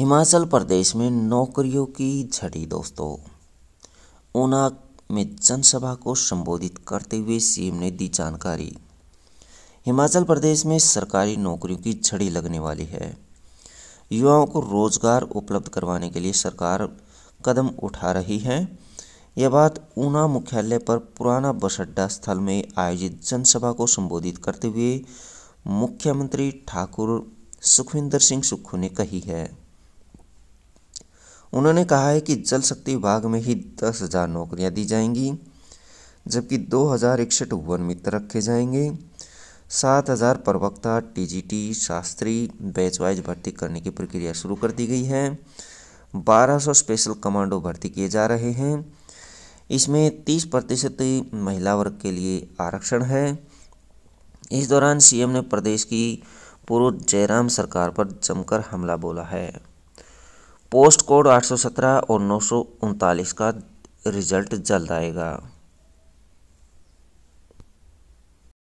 हिमाचल प्रदेश में नौकरियों की झड़ी दोस्तों ऊना में जनसभा को संबोधित करते हुए सीएम ने दी जानकारी हिमाचल प्रदेश में सरकारी नौकरियों की झड़ी लगने वाली है युवाओं को रोजगार उपलब्ध करवाने के लिए सरकार कदम उठा रही है यह बात ऊना मुख्यालय पर पुराना बस अड्डा स्थल में आयोजित जनसभा को संबोधित करते हुए मुख्यमंत्री ठाकुर सुखविंदर सिंह सुक्खू ने कही है उन्होंने कहा है कि जल शक्ति विभाग में ही दस हज़ार नौकरियाँ दी जाएंगी जबकि दो हज़ार इकसठ वन मित्र रखे जाएंगे सात हज़ार प्रवक्ता टीजीटी शास्त्री बैच वाइज भर्ती करने की प्रक्रिया शुरू कर दी गई है बारह सौ स्पेशल कमांडो भर्ती किए जा रहे हैं इसमें तीस प्रतिशत महिला वर्ग के लिए आरक्षण है इस दौरान सीएम ने प्रदेश की पूर्व जयराम सरकार पर जमकर हमला बोला है पोस्ट कोड 817 और नौ का रिजल्ट जल्द आएगा